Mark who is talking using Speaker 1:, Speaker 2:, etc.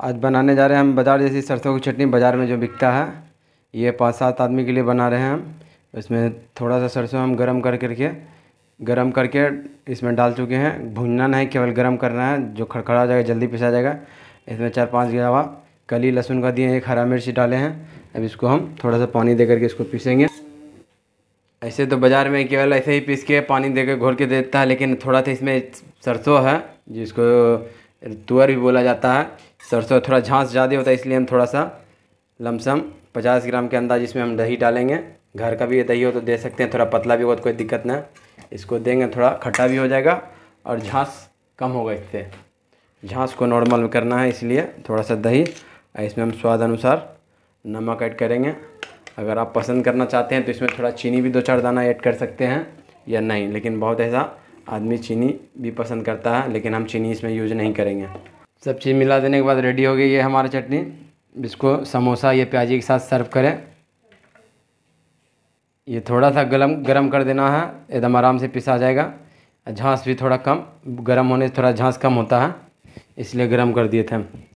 Speaker 1: आज बनाने जा रहे हैं हम बाज़ार जैसी सरसों की चटनी बाज़ार में जो बिकता है ये पाँच सात आदमी के लिए बना रहे हैं हम इसमें थोड़ा सा सरसों हम गरम कर करके गरम करके इसमें डाल चुके हैं भूनना नहीं केवल गरम करना है जो खड़खड़ा हो जाएगा जल्दी पिसा जाएगा इसमें चार पाँच गिरावा कली लहसुन का दिए एक हरा मिर्च डाले हैं अब इसको हम थोड़ा सा पानी दे करके इसको पीसेंगे ऐसे तो बाज़ार में केवल ऐसे ही पीस के पानी देकर घोल के देता है लेकिन थोड़ा सा इसमें सरसों है जिसको तुअर भी बोला जाता है सरसों थोड़ा झांस ज़्यादा होता है इसलिए हम थोड़ा सा लमसम पचास ग्राम के अंदाज इसमें हम दही डालेंगे घर का भी दही हो तो दे सकते हैं थोड़ा पतला भी होगा तो कोई दिक्कत ना इसको देंगे थोड़ा खट्टा भी हो जाएगा और झांस कम होगा इससे झांस को नॉर्मल करना है इसलिए थोड़ा सा दही और इसमें हम स्वाद अनुसार नमक ऐड करेंगे अगर आप पसंद करना चाहते हैं तो इसमें थोड़ा चीनी भी दो चार दाना ऐड कर सकते हैं या नहीं लेकिन बहुत ऐसा आदमी चीनी भी पसंद करता है लेकिन हम चीनी इसमें यूज नहीं करेंगे सब चीज़ मिला देने के बाद रेडी हो गई ये हमारी चटनी इसको समोसा या प्याजी के साथ सर्व करें ये थोड़ा सा गलम गरम कर देना है एकदम आराम से पिसा जाएगा
Speaker 2: झांस भी थोड़ा कम गरम होने से थोड़ा झांस कम होता है इसलिए गरम कर दिए थे हम